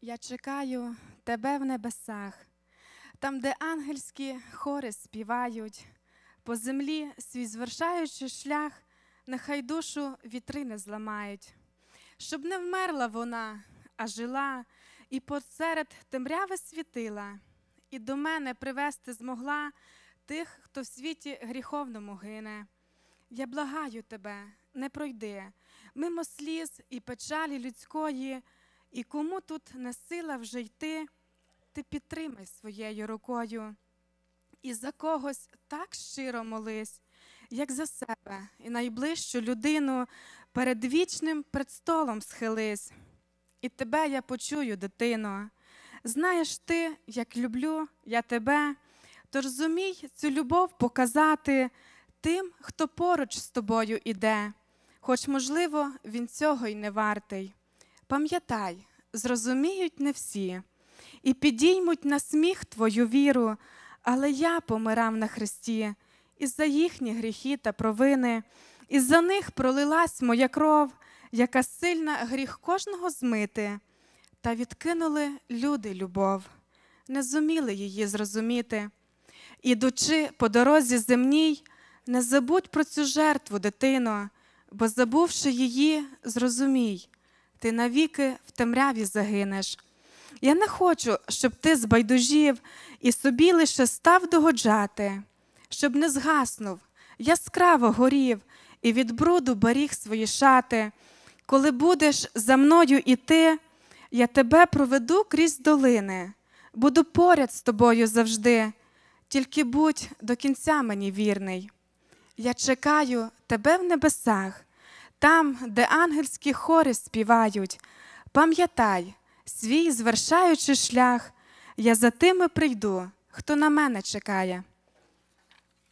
Я чекаю тебе в небесах, там, де ангельські хори співають, по землі свій звершаючи шлях, нехай душу вітри не зламають, щоб не вмерла вона, а жила, і посеред темряви світила, і до мене привести змогла тих, хто в світі гріховному гине. Я благаю тебе, не пройди, мимо сліз і печалі людської. І кому тут не сила вже йти, ти підтримай своєю рукою. І за когось так щиро молись, як за себе, і найближчу людину перед вічним предстолом схились. І тебе я почую, дитино. Знаєш ти, як люблю я тебе, то розумій цю любов показати тим, хто поруч з тобою іде, хоч, можливо, він цього й не вартий. Пам'ятай, зрозуміють не всі, і підіймуть на сміх твою віру, але я помирав на Христі і за їхні гріхи та провини, і за них пролилась моя кров, яка сильна гріх кожного змити. Та відкинули люди любов, не зуміли її зрозуміти. Ідучи по дорозі земній, не забудь про цю жертву, дитино, бо, забувши її, зрозумій ти навіки в темряві загинеш. Я не хочу, щоб ти збайдужів і собі лише став догоджати, щоб не згаснув, яскраво горів і від бруду баріг свої шати. Коли будеш за мною іти, я тебе проведу крізь долини, буду поряд з тобою завжди, тільки будь до кінця мені вірний. Я чекаю тебе в небесах, там, де ангельські хори співають, пам'ятай, свій звершаючи шлях, я за тими прийду, хто на мене чекає.